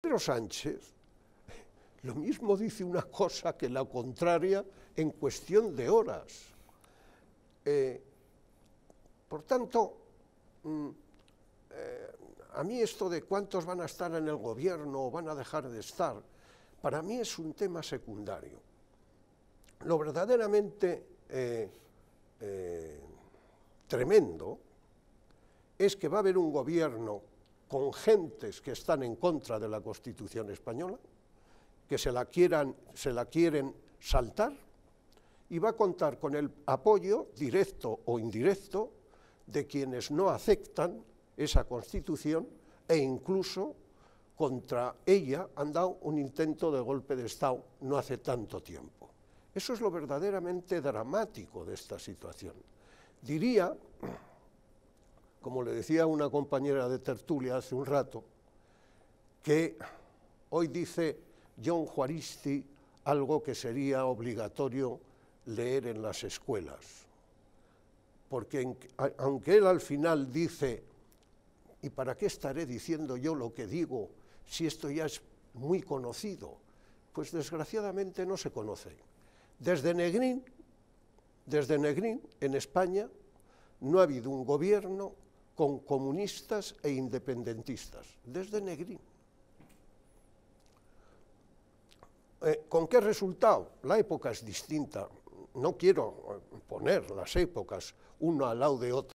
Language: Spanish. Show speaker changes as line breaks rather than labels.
Pedro Sánchez lo mismo dice una cosa que la contraria en cuestión de horas. Eh, por tanto, mm, eh, a mí esto de cuántos van a estar en el gobierno o van a dejar de estar, para mí es un tema secundario. Lo verdaderamente eh, tremendo es que va a haber un gobierno con gentes que están en contra de la Constitución española, que se la, quieran, se la quieren saltar, y va a contar con el apoyo, directo o indirecto, de quienes no aceptan esa Constitución e incluso contra ella han dado un intento de golpe de Estado no hace tanto tiempo. Eso es lo verdaderamente dramático de esta situación. Diría como le decía una compañera de tertulia hace un rato, que hoy dice John Juaristi algo que sería obligatorio leer en las escuelas. Porque aunque él al final dice, ¿y para qué estaré diciendo yo lo que digo si esto ya es muy conocido? Pues desgraciadamente no se conoce. Desde Negrín, desde Negrín en España no ha habido un gobierno con comunistas e independentistas, desde Negrín. Eh, ¿Con qué resultado? La época es distinta. No quiero eh, poner las épocas una al lado de otra.